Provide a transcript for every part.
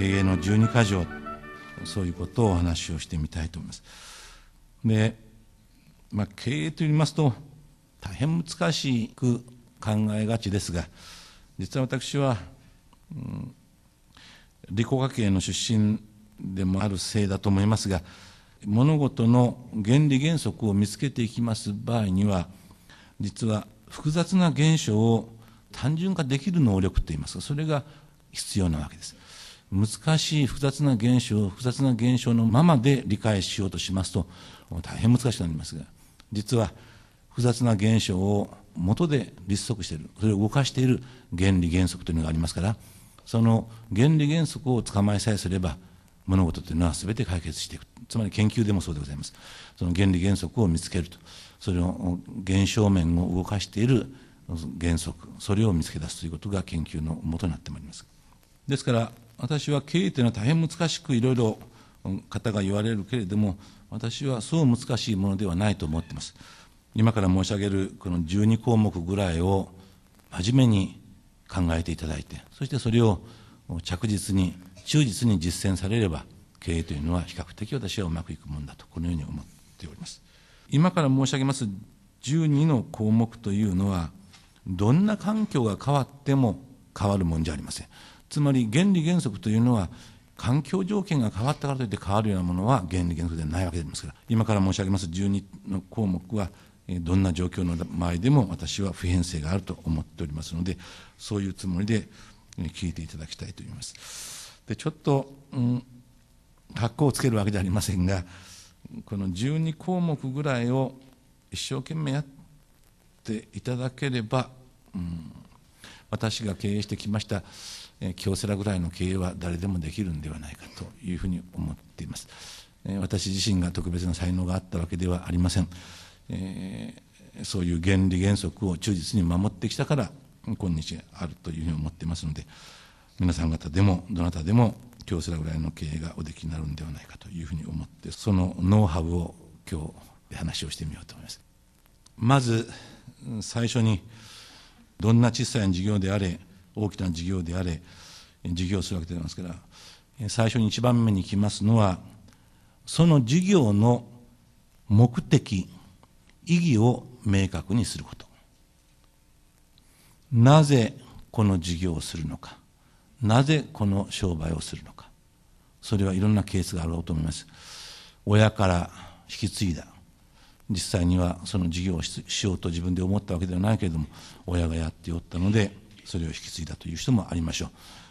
経営の十二か条そういうことをお話をしてみたいと思います。で、まあ、経営といいますと大変難しく考えがちですが実は私は、うん、理工学系の出身でもあるせいだと思いますが物事の原理原則を見つけていきます場合には実は複雑な現象を単純化できる能力といいますかそれが必要なわけです難しい複雑な現象を複雑な現象のままで理解しようとしますと大変難しくなりますが実は複雑な現象を元で立足しているそれを動かしている原理原則というのがありますからその原理原則を捕まえさえすれば物事というのは全て解決していくつまり研究でもそうでございますその原理原則を見つけるとそれを現象面を動かしている原則それを見つけ出すということが研究のもとになってまいりますですから私は経営というのは大変難しくいろいろ方が言われるけれども、私はそう難しいものではないと思っています。今から申し上げるこの12項目ぐらいを真面目に考えていただいて、そしてそれを着実に、忠実に実践されれば、経営というのは比較的私はうまくいくものだと、このように思っております。今から申し上げます12の項目というのは、どんな環境が変わっても変わるもんじゃありません。つまり原理原則というのは環境条件が変わったからといって変わるようなものは原理原則ではないわけですから今から申し上げます12の項目はどんな状況の場合でも私は普遍性があると思っておりますのでそういうつもりで聞いていただきたいと思います。でちょっと、うん格好をつけるわけではありませんがこの12項目ぐらいを一生懸命やっていただければ、うん、私が経営してきました京セラぐらいの経営は誰でもできるんではないかというふうに思っています私自身が特別な才能があったわけではありません、そういう原理原則を忠実に守ってきたから今日あるというふうに思っていますので皆さん方でもどなたでも京セラぐらいの経営がおできになるんではないかというふうに思ってそのノウハウを今日話をしてみようと思いますまず最初にどんな小さい事業であれ、大きな事業であれ、事業するわけでありますから、最初に一番目に来ますのは、その事業の目的、意義を明確にすること。なぜこの事業をするのか、なぜこの商売をするのか、それはいろんなケースがあろうと思います。親から引き継いだ実際にはその事業をしようと自分で思ったわけではないけれども親がやっておったのでそれを引き継いだという人もありましょ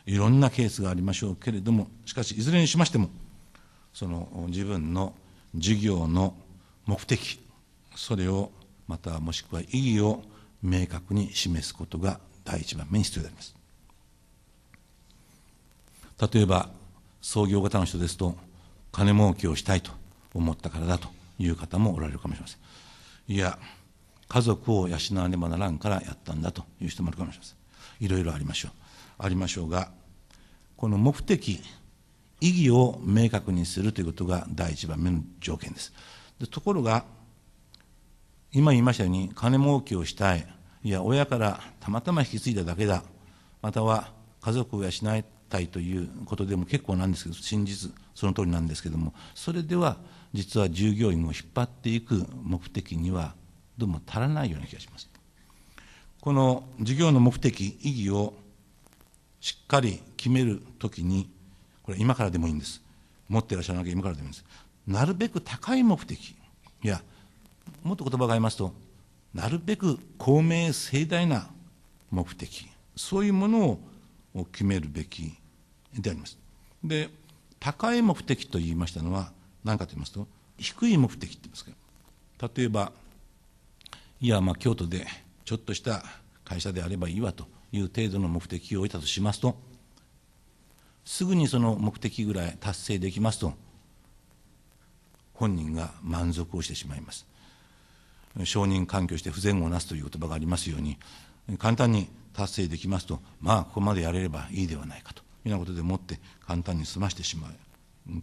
ういろんなケースがありましょうけれどもしかしいずれにしましてもその自分の事業の目的それをまたもしくは意義を明確に示すことが第一番目に必要であります例えば創業型の人ですと金儲けをしたいと思ったからだという方もおられるかもしれません。いや、家族を養わねばならんからやったんだという人もいるかもしれません。いろいろありましょう。ありましょうが、この目的、意義を明確にするということが第一番目の条件です。でところが、今言いましたように、金儲けをしたい、いや、親からたまたま引き継いだだけだ、または家族を養えたいということでも結構なんですけど真実その通りなんですけれどもそれでは実は従業員を引っ張っていく目的にはどうも足らないような気がしますこの事業の目的意義をしっかり決めるときにこれ今からでもいいんです持っていらっしゃらなきゃ今からでもいいんですなるべく高い目的いやもっと言葉がありますとなるべく公明盛大な目的そういうものを決めるべきであります。で、高い目的と言いましたのは何かと言いますと、低い目的って言いますか。例えば、いや、まあ京都でちょっとした会社であればいいわという程度の目的を置いたとしますと、すぐにその目的ぐらい達成できますと、本人が満足をしてしまいます。承認環境して不全をなすという言葉がありますように、簡単に達成できますと、まあ、ここまでやれればいいではないかと皆ようなことでもって簡単に済ましてしまう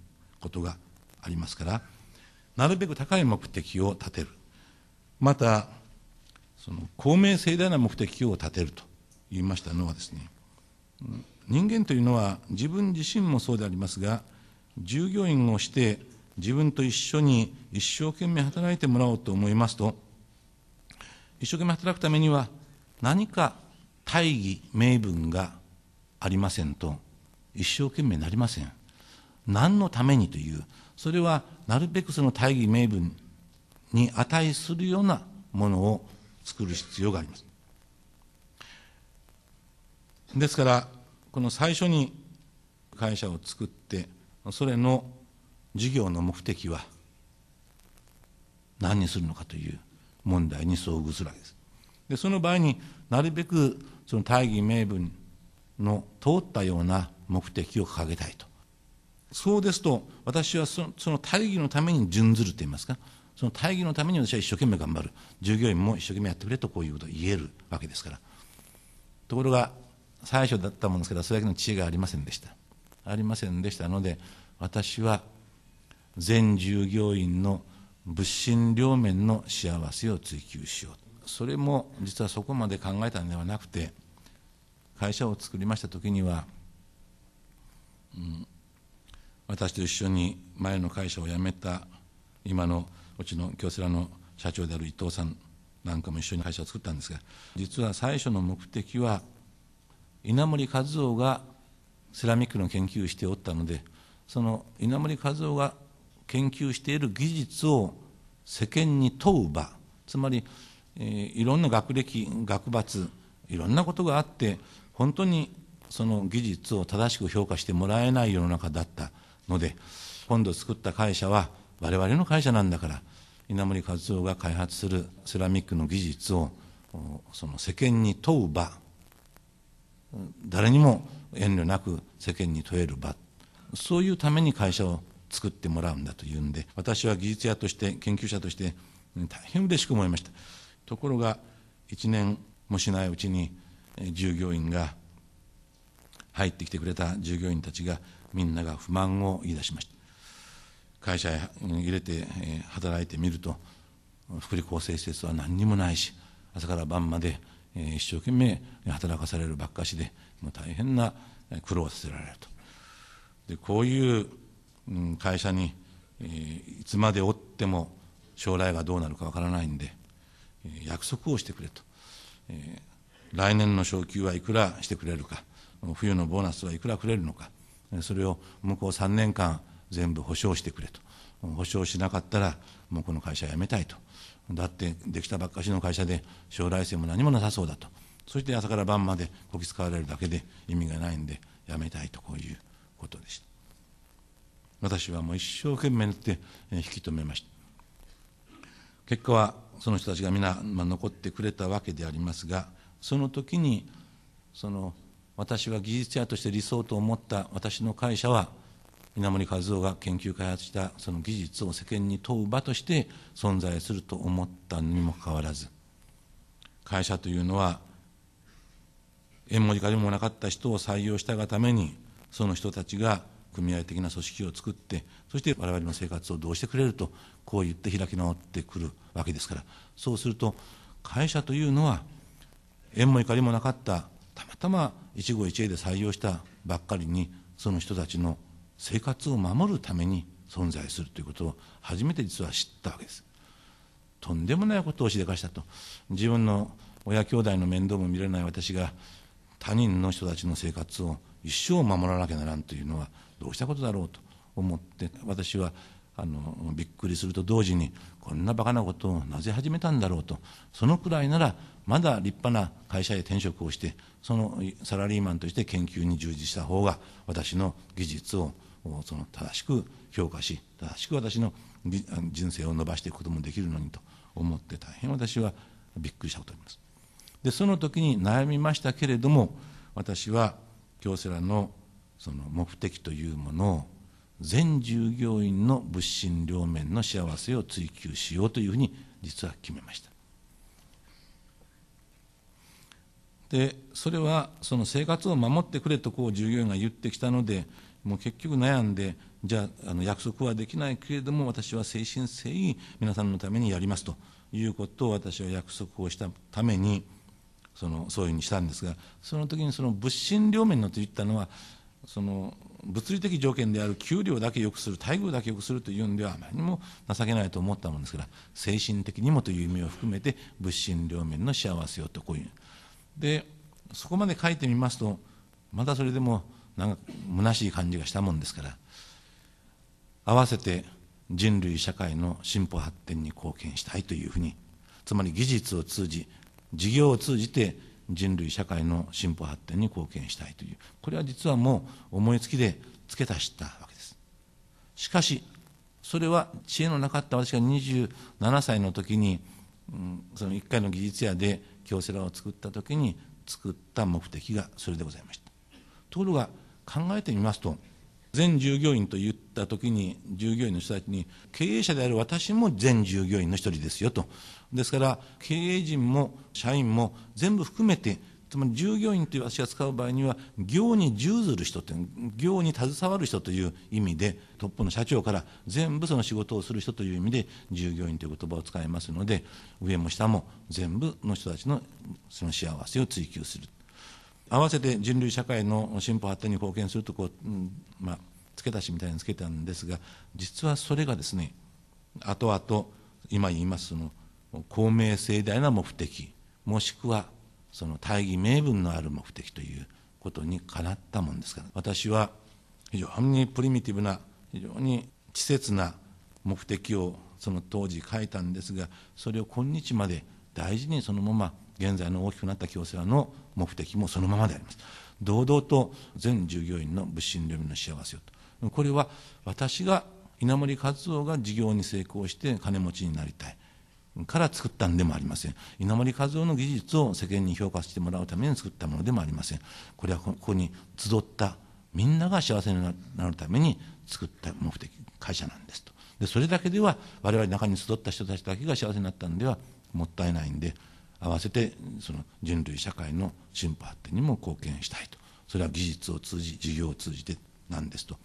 ことがありますからなるべく高い目的を立てるまたその公明正大な目的を立てると言いましたのはですね人間というのは自分自身もそうでありますが従業員をして自分と一緒に一生懸命働いてもらおうと思いますと一生懸命働くためには何か大義名分がありませんと一生懸命なりません何のためにというそれはなるべくその大義名分に値するようなものを作る必要がありますですからこの最初に会社を作ってそれの事業の目的は何にするのかという問題に遭遇するわけですでその場合になるべくその大義名分の通ったような目的を掲げたいとそうですと私はそのその大義のために準ずるといいますかその大義のために私は一生懸命頑張る従業員も一生懸命やってくれとこういうことを言えるわけですからところが最初だったものですからそれだけの知恵がありませんでしたありませんでしたので私は全従業員の物心両面の幸せを追求しようそれも実はそこまで考えたのではなくて会社を作りました時にはうん、私と一緒に前の会社を辞めた今のうちの京セラの社長である伊藤さんなんかも一緒に会社を作ったんですが実は最初の目的は稲森和夫がセラミックの研究をしておったのでその稲森和夫が研究している技術を世間に問う場つまり、えー、いろんな学歴学閥いろんなことがあって本当にその技術を正しく評価してもらえない世の中だったので、今度作った会社は我々の会社なんだから、稲森和夫が開発するセラミックの技術をその世間に問う場、誰にも遠慮なく世間に問える場、そういうために会社を作ってもらうんだというんで、私は技術者として、研究者として大変嬉しく思いました。ところが1年もしないうちに従業員が入ってきてくれた従業員たちが、みんなが不満を言い出しました。会社へ入れて働いてみると、福利厚生施設は何にもないし、朝から晩まで一生懸命働かされるばっかしで、もう大変な苦労をさせられると。でこういう会社にいつまでおっても将来がどうなるかわからないんで、約束をしてくれと、来年の昇給はいくらしてくれるか、冬のボーナスはいくらくれるのかそれを向こう3年間全部保証してくれと保証しなかったらもうこの会社辞めたいとだってできたばっかしの会社で将来性も何もなさそうだとそして朝から晩までこき使われるだけで意味がないんで辞めたいとこういうことでした私はもう一生懸命って引き止めました結果はその人たちが皆、まあ、残ってくれたわけでありますがその時にその私が技術者として理想と思った私の会社は稲森和夫が研究開発したその技術を世間に問う場として存在すると思ったにもかかわらず会社というのは縁文字化でもなかった人を採用したがためにその人たちが組合的な組織を作ってそして我々の生活をどうしてくれるとこう言って開き直ってくるわけですからそうすると会社というのは縁も怒りもなかったたまたま一期一会で採用したばっかりにその人たちの生活を守るために存在するということを初めて実は知ったわけですとんでもないことをしでかしたと自分の親兄弟の面倒も見れない私が他人の人たちの生活を一生守らなきゃならんというのはどうしたことだろうと思って私はあのびっくりすると同時にこんなバカなことをなぜ始めたんだろうとそのくらいならまだ立派な会社へ転職をしてそのサラリーマンとして研究に従事した方が私の技術をその正しく評価し正しく私の人生を伸ばしていくこともできるのにと思って大変私はびっくりしたことあります。でその時に悩みましたけれども私は京セラのその目的というものを全従業員の物心両面の幸せを追求しようというふうに実は決めました。でそれはその生活を守ってくれとこう従業員が言ってきたのでもう結局悩んでじゃああの約束はできないけれども私は誠心誠意皆さんのためにやりますということを私は約束をしたためにそのそういうふうにしたんですがその時にその物心両面のと言ったのはその物理的条件である給料だけ良くする待遇だけ良くするというんではあまりにも情けないと思ったものですから精神的にもという意味を含めて物心両面の幸せをとこういう。でそこまで書いてみますとまたそれでもなんか虚しい感じがしたもんですから合わせて人類社会の進歩発展に貢献したいというふうにつまり技術を通じ事業を通じて人類社会の進歩発展に貢献したいというこれは実はもう思いつきで付け足したわけですしかしそれは知恵のなかった私が27歳の時に、うん、その1回の技術屋で京セラを作った時に作った目的がそれでございましたところが考えてみますと全従業員と言った時に従業員の人たちに経営者である私も全従業員の一人ですよとですから経営陣も社員も全部含めてつまり従業員という私が使う場合には、業に従ずる人という、業に携わる人という意味で、トップの社長から全部その仕事をする人という意味で、従業員という言葉を使いますので、上も下も全部の人たちのその幸せを追求する。合わせて人類社会の進歩発展に貢献するとこう、まあ、付け足しみたいにつけたんですが、実はそれがですね、後々、今言いますその公明正大な目的、もしくはその大義名分のある目的ということにかなったもんですから私は非常にプリミティブな非常に稚拙な目的をその当時書いたんですがそれを今日まで大事にそのまま現在の大きくなった京セラの目的もそのままであります堂々と全従業員の物心領民の幸せをとこれは私が稲盛和夫が事業に成功して金持ちになりたいから作ったんでもありません。稲森和夫の技術を世間に評価してもらうために作ったものでもありません。これはここに集ったみんなが幸せになるために作った目的、会社なんですと。で、それだけでは我々中に集った人たちだけが幸せになったんではもったいないんで、合わせてその人類社会の進歩発展にも貢献したいと。それは技術を通じ、事業を通じてなんですと。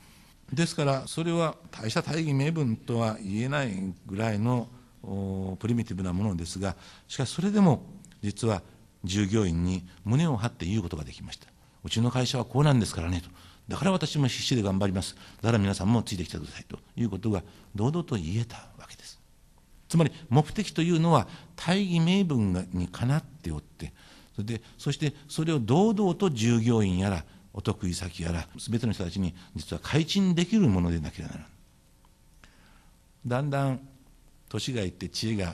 ですから、それは大した大義名分とは言えないぐらいのプリミティブなものですがしかしそれでも実は従業員に胸を張って言うことができましたうちの会社はこうなんですからねとだから私も必死で頑張りますだから皆さんもついてきてくださいということが堂々と言えたわけですつまり目的というのは大義名分にかなっておってそれでそしてそれを堂々と従業員やらお得意先やら全ての人たちに実は改陳できるものでなければならないだんだん年がいって知恵が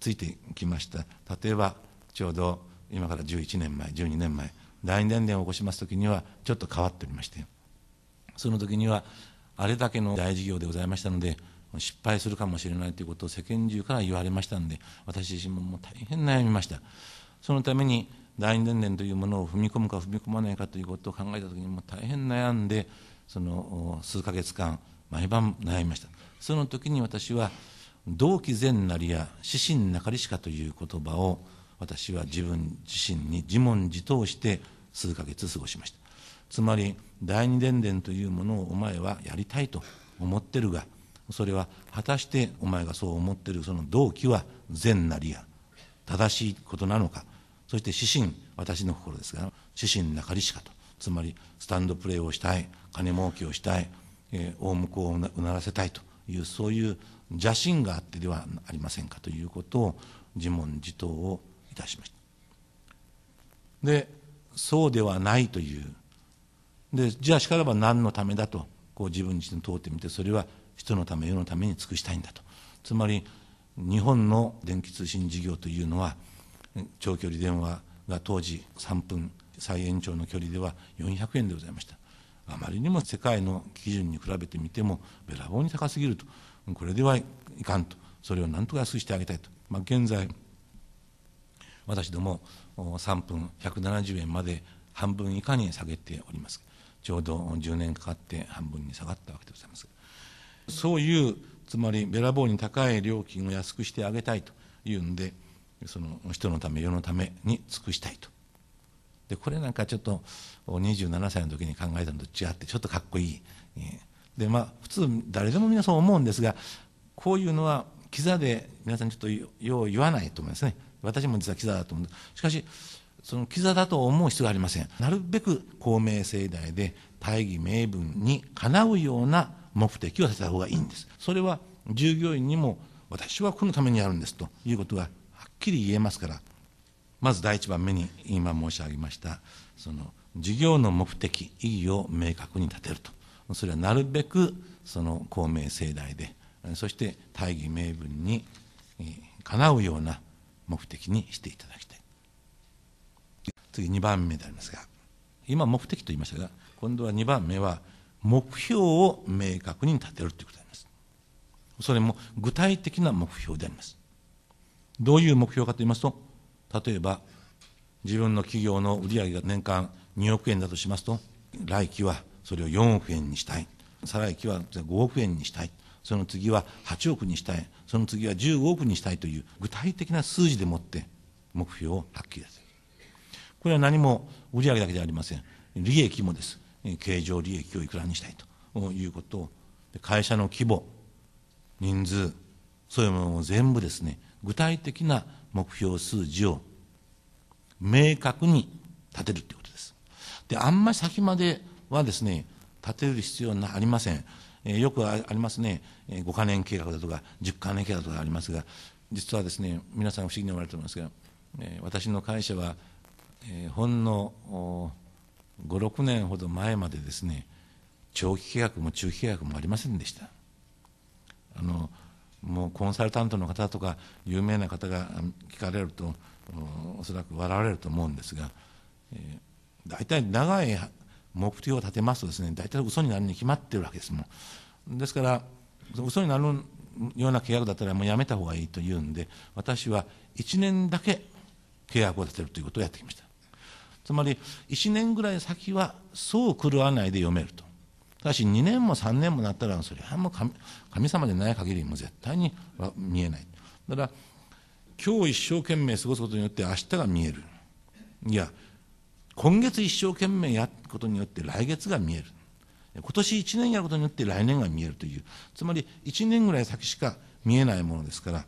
ついてきました例えばちょうど今から11年前12年前大年齢を起こします時にはちょっと変わっておりましてその時にはあれだけの大事業でございましたので失敗するかもしれないということを世間中から言われましたので私自身ももう大変悩みましたそのために大年齢というものを踏み込むか踏み込まないかということを考えた時にも大変悩んでその数ヶ月間毎晩悩みましたその時に私は同期善なりや指針なかりしかという言葉を私は自分自身に自問自答して数ヶ月過ごしましたつまり第二伝伝というものをお前はやりたいと思ってるがそれは果たしてお前がそう思ってるその動機は善なりや正しいことなのかそして指針私の心ですが指針なかりしかとつまりスタンドプレーをしたい金儲けをしたい、えー、大向こうをうならせたいというそういう邪心があってではありませんかということを自問自答をいたしました。でそうではないというでじゃあしからば何のためだとこう自分自身通ってみてそれは人のため世のために尽くしたいんだとつまり日本の電気通信事業というのは長距離電話が当時3分最延長の距離では400円でございましたあまりにも世界の基準に比べてみてもべらぼうに高すぎるとこれではいかんとそれをなんとかしてあげたいと、まあ、現在私ども3分170円まで半分以下に下げておりますちょうど10年かかって半分に下がったわけでございますそういうつまりべらぼうに高い料金を安くしてあげたいというんでその人のため世のために尽くしたいとでこれなんかちょっと27歳の時に考えたのと違ってちょっとかっこいい、えーでまあ普通誰でも皆さん思うんですがこういうのはキザで皆さんちょっとよう言わないと思いますね私も実はキザだと思うしかしそのキザだと思う必要がありませんなるべく公明正大で大義名分にかなうような目的をさせた方がいいんですそれは従業員にも私はこのためにやるんですということがはっきり言えますからまず第一番目に今申し上げましたその事業の目的意義を明確に立てるとそれはなるべくその公明正大でそして大義名分にかなうような目的にしていただきたい次2番目でありますが今目的と言いましたが今度は2番目は目標を明確に立てるということでありますそれも具体的な目標でありますどういう目標かと言いますと例えば自分の企業の売上が年間2億円だとしますと来期はそれを4億円にしたい再来期は5億円にしたいその次は8億にしたいその次は15億にしたいという具体的な数字でもって目標をはっきりするこれは何も売上だけではありません利益もです経常利益をいくらにしたいということを会社の規模人数そういうものを全部ですね具体的な目標数字を明確に立てるということですであんまり先まではですね、立てる必要はありません。えよくありますね、5か年計画だとか、10か年計画だとかありますが、実はですね、皆さん不思議に思われておりますが、え私の会社は、えほんの5、6年ほど前までですね、長期契約も中期契約もありませんでした。あのもうコンサルタントの方とか有名な方が聞かれるとおそらく笑われると思うんですが、えー、大体長い目標を立てますとですね大体嘘になるに決まってるわけですもんですから嘘になるような契約だったらもうやめた方がいいというんで私は1年だけ契約を立てるということをやってきましたつまり1年ぐらい先はそう狂わないで読めるとただし2年も3年もなったらそれはもう神神様でない限りもう絶対に見えないだから今日一生懸命過ごすことによって明日が見えるいや今月一生懸命やることによって来月が見える。今年1年やることによって来年が見えるという、つまり1年ぐらい先しか見えないものですから、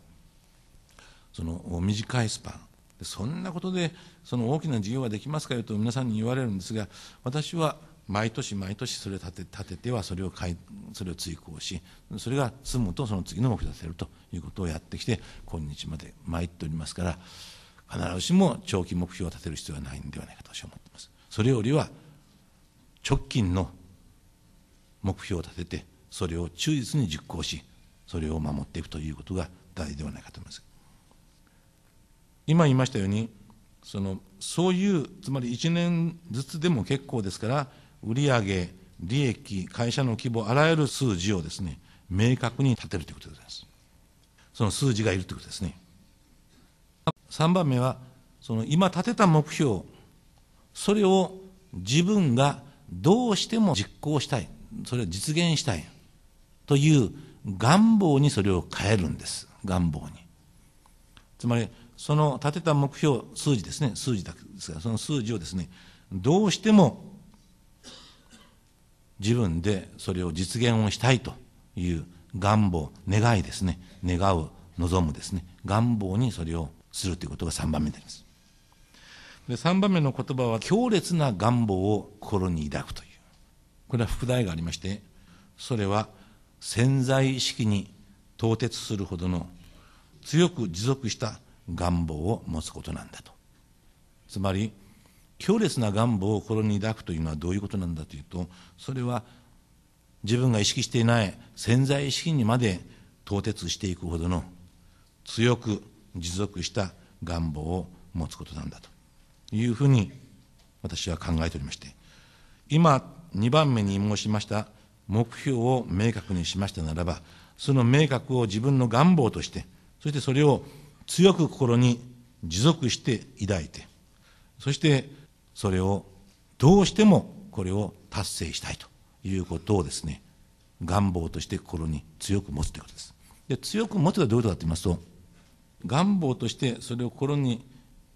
その短いスパン、そんなことでその大きな事業ができますかよと皆さんに言われるんですが、私は毎年毎年それを立て立ててはそれをかいそれを追行し、それが済むとその次の目標を出せるということをやってきて、今日まで参っておりますから、必ずしも長期目標を立てる必要はないんではないかと私は思っています。それよりは直近の目標を立ててそれを忠実に実行しそれを守っていくということが大事ではないかと思います。今言いましたようにそのそういうつまり1年ずつでも結構ですから売上利益会社の規模あらゆる数字をですね明確に立てるということでございますその数字がいるということですね3番目はその今立てた目標それを自分がどうしても実行したいそれを実現したいという願望にそれを変えるんです願望につまりその立てた目標数字ですね数字ですが、その数字をですねどうしても自分でそれを実現をしたいという願望願いですね願う望むですね願望にそれをするということが3番目になります。で3番目の言葉は強烈な願望を心に抱くというこれは副題がありましてそれは潜在意識に凍結するほどの強く持続した願望を持つことなんだとつまり強烈な願望を心に抱くというのはどういうことなんだというとそれは自分が意識していない潜在意識にまで凍結していくほどの強く持続した願望を持つことなんだというふうに私は考えておりまして、今、2番目に申しました目標を明確にしましたならば、その明確を自分の願望として、そしてそれを強く心に持続して抱いて、そしてそれをどうしてもこれを達成したいということをですね、願望として心に強く持つということです。で強く持つはどういうことかと言いますと、願望としてそれを心に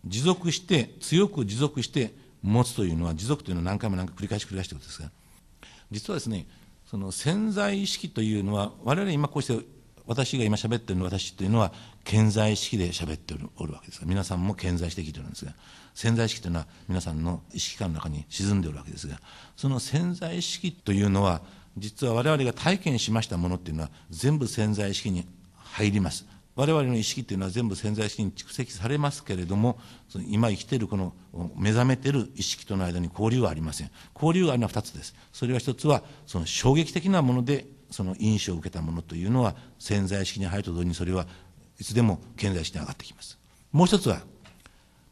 持続して強く持続して持つというのは持続というのは何回も何回繰り返し繰り返していくんですが実はですねその潜在意識というのは我々今こうして私が今喋ってるの私というのは潜在意識で喋っておるわけですが皆さんも潜在してきてるんですが潜在意識というのは皆さんの意識感の中に沈んでおるわけですがその潜在意識というのは実は我々が体験しましたものっていうのは全部潜在意識に入ります我々の意識というのは全部潜在意識に蓄積されますけれども、その今生きているこの目覚めている意識との間に交流はありません。交流があるのは2つです。それは1つは、その衝撃的なもので、その印象を受けたものというのは、潜在意識に入ると同時にそれはいつでも顕在意識に上がってきます。もう1つは、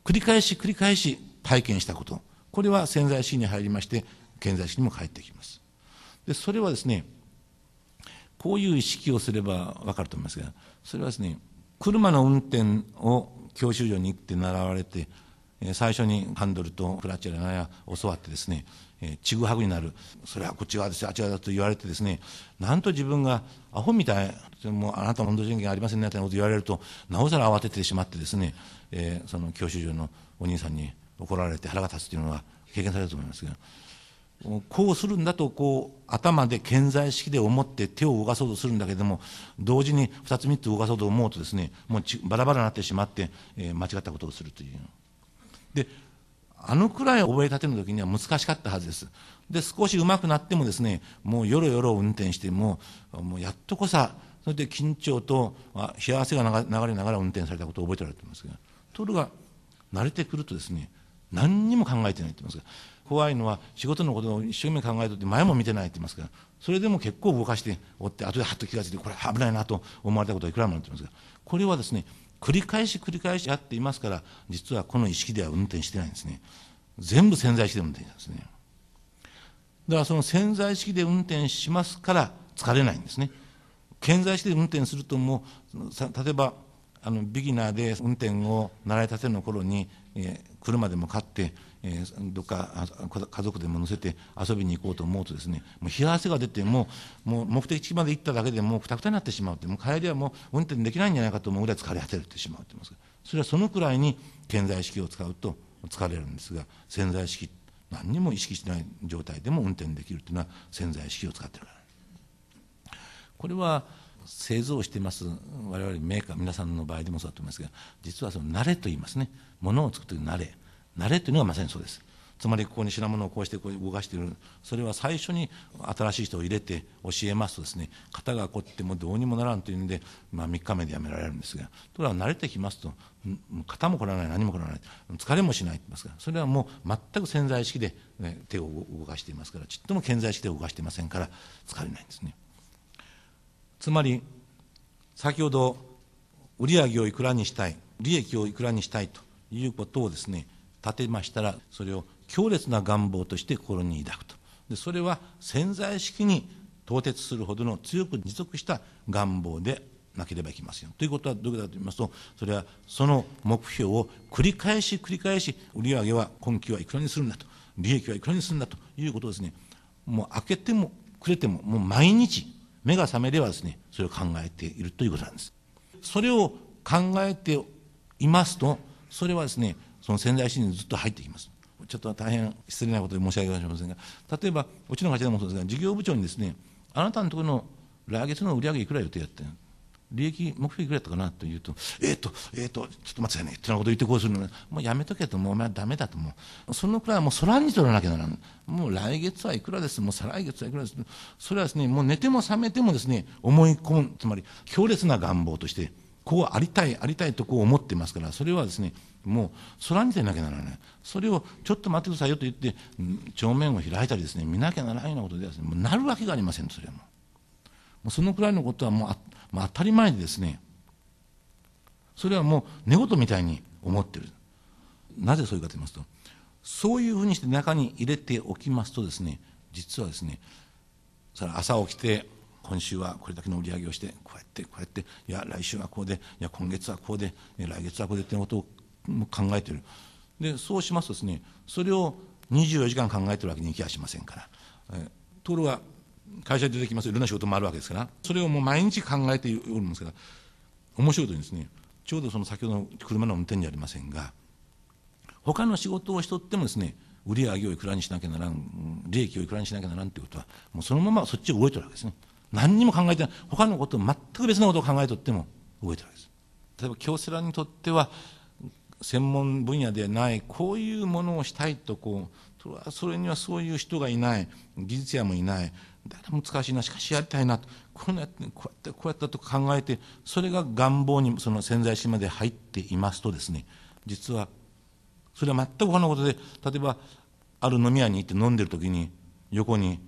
繰り返し繰り返し体験したこと。これは潜在意識に入りまして、顕在意識にも帰ってきます。で、それはですね、こういう意識をすれば分かると思いますがそれはですね車の運転を教習所に行って習われて最初にハンドルとクラッチやらや教わってですねちぐはぐになるそれはこっち側ですよ、あっち側だと言われてですねなんと自分がアホみたいもうあなたの運動神経ありませんねみたいなこと言われるとなおさら慌ててしまってですね、えその教習所のお兄さんに怒られて腹が立つというのは経験されると思いますがこうするんだとこう頭で健在式で思って手を動かそうとするんだけども同時に2つ3つ動かそうと思うとですねもうちバラバラになってしまって、えー、間違ったことをするという。であのくらい覚えたての時には難しかったはずです。で少し上手くなってもですねもうよろよろ運転してももうやっとこさそれで緊張と冷や汗が流れながら運転されたことを覚えておられてますがところが慣れてくるとですね何にも考えてないって言いますが怖いのは仕事のことを一生懸命考えとって前も見てないって言いますからそれでも結構動かしておって後ではっと気が付いてこれ危ないなと思われたことはいくらもあってますがこれはですね繰り返し繰り返しやっていますから実はこの意識では運転してないんですね全部潜在意識で運転してるんですねだからその潜在意識で運転しますから疲れないんですね潜在意識で運転するともう例えばあのビギナーで運転を習いたての頃に、えー、車でも買ってえー、どっか家族でも乗せて遊びに行こうと思うとですねもう冷や汗が出てもうもう目的地まで行っただけでもうくたくたになってしまうってもう帰りはもう運転できないんじゃないかと思うぐらい疲れ果てるってしまうってますそれはそのくらいに潜在意識を使うと疲れるんですが潜在意識何にも意識しない状態でも運転できるというのは潜在意識を使ってるからこれは製造してます我々メーカー皆さんの場合でもそうだと思いますが実はその慣れと言いますねものを作っている慣れ慣れというのがまあそうです。つまりここに品物をこうしてこう動かしているそれは最初に新しい人を入れて教えますとですね型が凝ってもどうにもならんというんで、まあ、3日目でやめられるんですがところが慣れてきますと型も来らない何も来らない疲れもしないといいますからそれはもう全く潜在意識で、ね、手を動かしていますからちっとも潜在意識で動かしていませんから疲れないんですね。つまり先ほど売上をいくらにしたい利益をいくらにしたいということをですね立てましたらそれを強烈な願望として心に抱くとでそれは潜在意識に凍結するほどの強く持続した願望でなければいけませんということはどういうことかといいますとそれはその目標を繰り返し繰り返し売り上げは今期はいくらにするんだと利益はいくらにするんだということをですねもう開けてもくれてももう毎日目が覚めればですねそれを考えているということなんですそれを考えていますとそれはですねその潜在心にずっと入ってきます。ちょっと大変失礼なことで申し訳ございませんが、例えば、うちの会社でもそうですが、事業部長にですね、あなたのところの来月の売上いくら予定やってん利益目標いくらやったかなと言うと、えっ、ー、と、えっ、ー、と、ちょっと待ってね、ってなこと言ってこうするのもうやめとけと、もうお前はだめだと、もう、そのくらいはもう空に取らなきゃならん。もう来月はいくらです、もう再来月はいくらです。それはですね、もう寝ても覚めてもですね、思い込む、つまり強烈な願望として、こうありたい、ありたいとこう思ってますから、それはですね、もう空見てなきゃならない。それをちょっと待ってくださいよと言って、帳面を開いたりですね、見なきゃならないようなことではです、ね、もうなるわけがありません、それはもう。もうそのくらいのことはもうあ、まあ、当たり前でですね、それはもう寝言みたいに思ってる。なぜそういうかと言いますと、そういうふうにして中に入れておきますとですね、実はですね、それ朝起きて、今週はこれだけの売り上げをして、こうやって、こうやって、いや、来週はこうで、いや、今月はこうで、来月はこうでってことを考えてるでそうしますとですねそれを24時間考えてるわけにいきはしませんから、えところが会社に出てきますいろんな仕事もあるわけですからそれをもう毎日考えておるんですから面白いことにですねちょうどその先ほどの車の運転じゃありませんが他の仕事をしとってもですね売り上げをいくらにしなきゃならん利益をいくらにしなきゃならんということはもうそのままそっちを動いてるわけですね何にも考えてない他のこと全く別のことを考えとっても動いてるわけです例えば京セラにとっては専門分野でないこういうものをしたいとこうそれはそれにはそういう人がいない技術者もいないだから難しいなしかしやりたいなとこうやってこうやってこうやったと考えてそれが願望にその潜在意識まで入っていますとですね実はそれは全く他のことで例えばある飲み屋に行って飲んでる時に横に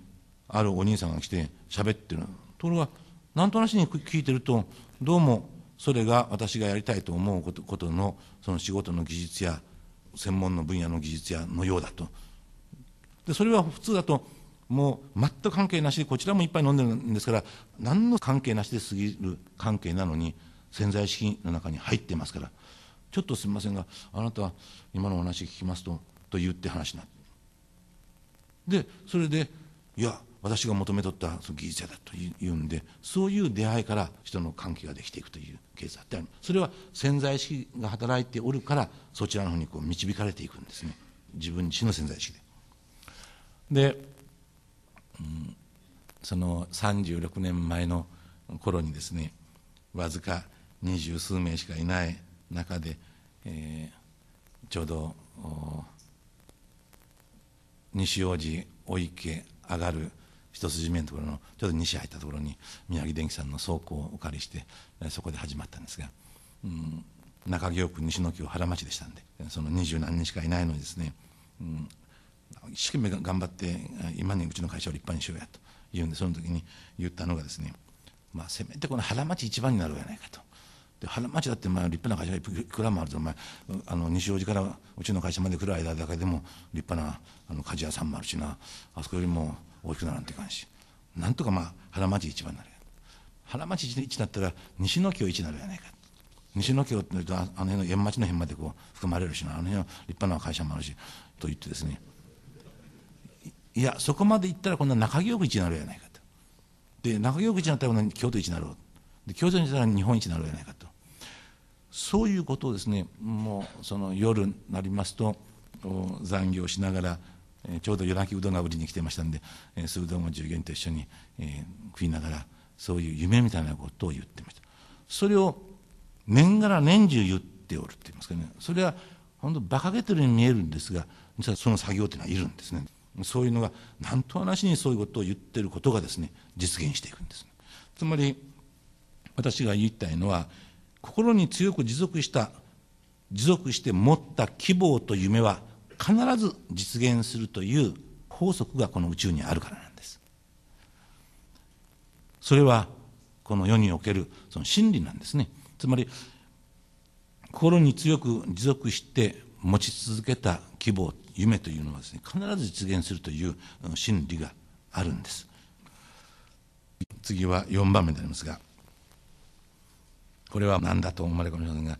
あるお兄さんが来て喋ってるところが何となしに聞いてるとどうもそれが私がやりたいと思うことのその仕事の技術や専門の分野の技術やのようだとでそれは普通だともう全く関係なしでこちらもいっぱい飲んでるんですから何の関係なしで過ぎる関係なのに潜在意識の中に入ってますからちょっとすみませんがあなたは今のお話聞きますとと言って話になってでそれでいや私が求めとったその技術者だというんでそういう出会いから人の関係ができていくというケースだってあるそれは潜在意識が働いておるからそちらの方にこう導かれていくんですね自分自身の潜在意識で。で、うん、その36年前の頃にですねわずか二十数名しかいない中で、えー、ちょうど西大路お池上がる一筋目のところのちょっと西入ったところに宮城電機さんの倉庫をお借りしてそこで始まったんですが、うん、中京区西野区原町でしたんでその二十何人しかいないのにですね、うん、一生懸命頑張って今にうちの会社を立派にしようやと言うんでその時に言ったのがですね、まあ、せめてこの原町一番になろうやないかと。で原町だってまあ立派な会社がいくらもあるぞお前あの西大路からうちの会社まで来る間だけでも立派なあの鍛冶屋さんもあるしなあそこよりも大きくならんといかんしなんとかまあ原町一番になる原町一だったら西の京一になるやないか西の京って言うとあの辺の円町の辺までこう含まれるしなあの辺は立派な会社もあるしと言ってですねいやそこまで行ったらこんな中京一になるやないかとで中京一になったら京都一になろうで京都にしたら日本一になるやないかとそういうことをですねもうその夜になりますと残業しながらえちょうど夜泣きうどんが売りに来てましたんで、えそういうどんを従業員と一緒に、え食いながらそういう夢みたいなことを言ってましたそれを年がら年中言っておるって言いますかねそれは本当馬鹿げてるように見えるんですが実はその作業というのはいるんですねそういうのが何と話にそういうことを言ってることがですね実現していくんです、ね、つまり私が言いたいのは心に強く持続した持続して持った希望と夢は必ず実現するという法則がこの宇宙にあるからなんです。それはこの世におけるその真理なんですね。つまり心に強く持続して持ち続けた希望夢というのはですね必ず実現するという真理があるんです次は4番目でありますがこれは何だと思われかもしれませんが、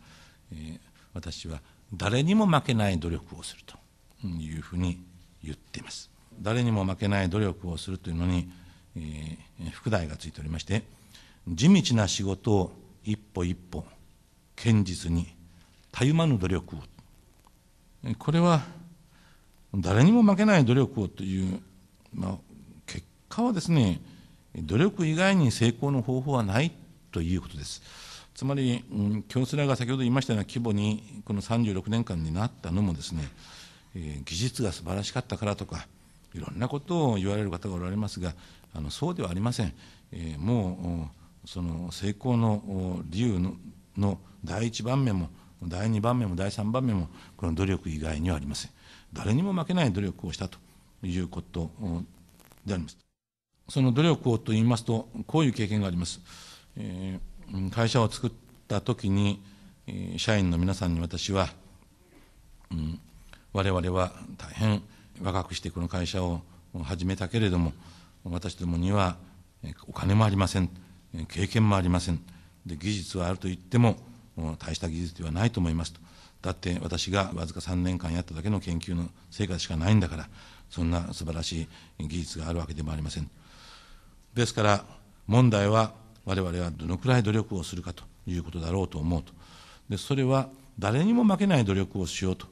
えー、私は誰にも負けない努力をするというふうに言っています。誰にも負けない努力をするというのに、えー、副題がついておりまして、地道な仕事を一歩一歩、堅実に、たゆまぬ努力を。これは、誰にも負けない努力をという、まあ、結果はですね、努力以外に成功の方法はないということです。つまり、京セラが先ほど言いましたような規模に、この36年間になったのもですね、え技術が素晴らしかったからとかいろんなことを言われる方がおられますがあのそうではありません、えもうその成功の理由の第1番目も第2番目も第3番目もこの努力以外にはありません誰にも負けない努力をしたということでありますその努力をと言いますとこういう経験があります、え会社を作った時にえ社員の皆さんに私は、うん我々は大変若くしてこの会社を始めたけれども、私どもにはお金もありません、経験もありません、で技術はあると言っても、大した技術ではないと思いますと、だって私がわずか3年間やっただけの研究の成果しかないんだから、そんな素晴らしい技術があるわけでもありません。ですから、問題は我々はどのくらい努力をするかということだろうと思うと、でそれは誰にも負けない努力をしようと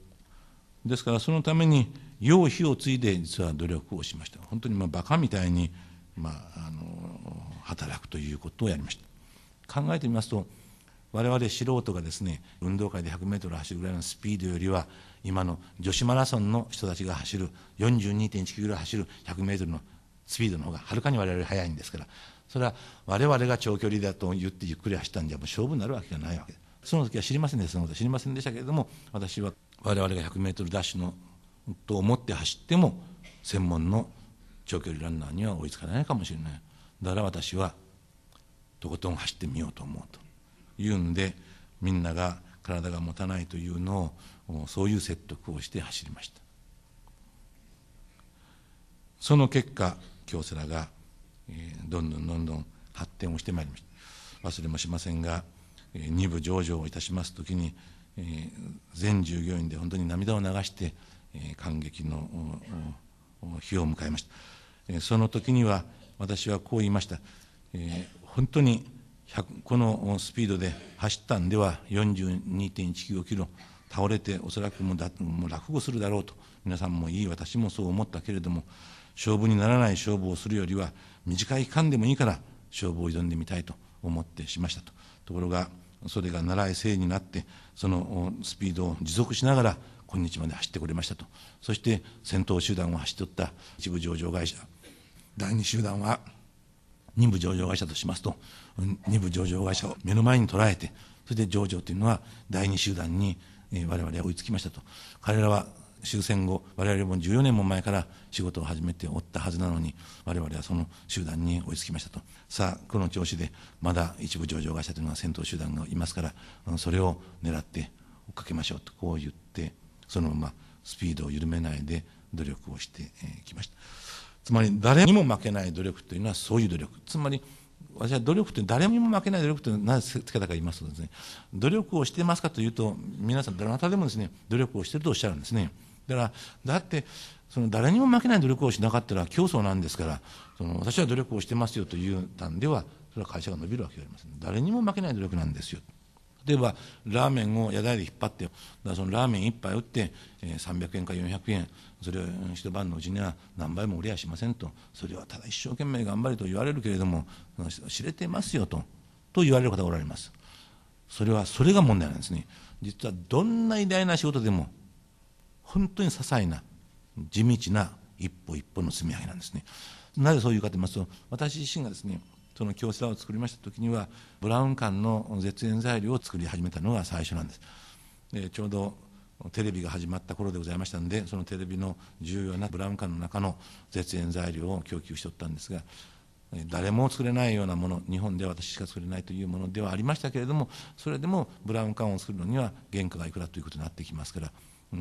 ですからそのために要費を継いで実は努力をしました本当にまあバカみたいに、まあ、あの働くということをやりました考えてみますと我々素人がですね運動会で 100m 走るぐらいのスピードよりは今の女子マラソンの人たちが走る42.1キロ走る 100m のスピードの方がはるかに我々速いんですからそれは我々が長距離だと言ってゆっくり走ったんじゃもう勝負になるわけがないわけですその時は知りませんでしたので知りませんでしたけれども私は我々が 100m ダッシュのと思って走っても専門の長距離ランナーには追いつかないかもしれないだから私はとことん走ってみようと思うというんでみんなが体が持たないというのをそういう説得をして走りましたその結果京セラが、えー、どんどんどんどん発展をしてまいりました忘れもしませんが2部上場をいたします時にえー、全従業員で本当に涙を流して、えー、感激の日を迎えました、えー、その時には私はこう言いました、えー、本当にこのスピードで走ったんでは42.195キロ倒れておそらくもうだもう落語するだろうと皆さんもいい私もそう思ったけれども勝負にならない勝負をするよりは短い期間でもいいから勝負を挑んでみたいと思ってしましたとところがそれが習いせいになってそのスピードを持続しながら今日まで走ってこれましたとそして先頭集団を走っておった一部上場会社第二集団は任部上場会社としますと任部上場会社を目の前に捉えてそれで上場というのは第2集団に我々は追いつきましたと彼らは終戦後我々も14年も前から仕事を始めておったはずなのに我々はその集団に追いつきましたとさあこの調子でまだ一部上場会社というのは戦闘集団がいますからそれを狙って追っかけましょうとこう言ってそのままスピードを緩めないで努力をしてきましたつまり誰にも負けない努力というのはそういう努力つまり私は努力って誰にも負けない努力というのはなぜつけたか言いますとですね努力をしてますかというと皆さんどなたでもですね努力をしてるとおっしゃるんですね。だからだってその誰にも負けない努力をしなかったら競争なんですからその私は努力をしてますよというたんではそれは会社が伸びるわけがありません誰にも負けない努力なんですよ例えばラーメンを屋台で引っ張ってそのラーメン1杯打って300円か400円それを一晩のうちには何倍も売りやしませんとそれはただ一生懸命頑張れと言われるけれども知れてますよとと言われる方がおられますそれはそれが問題なんですね実はどんな偉大な仕事でも本当に些細な地道な一歩一歩の積み上げなんですね。なぜそういうかと言いますと私自身がですねその京セラを作りました時にはブラウン管の絶縁材料を作り始めたのが最初なんです。でちょうどテレビが始まった頃でございましたんでそのテレビの重要なブラウン管の中の絶縁材料を供給しとったんですが誰も作れないようなもの日本では私しか作れないというものではありましたけれどもそれでもブラウン管を作るのには原価がいくらということになってきますから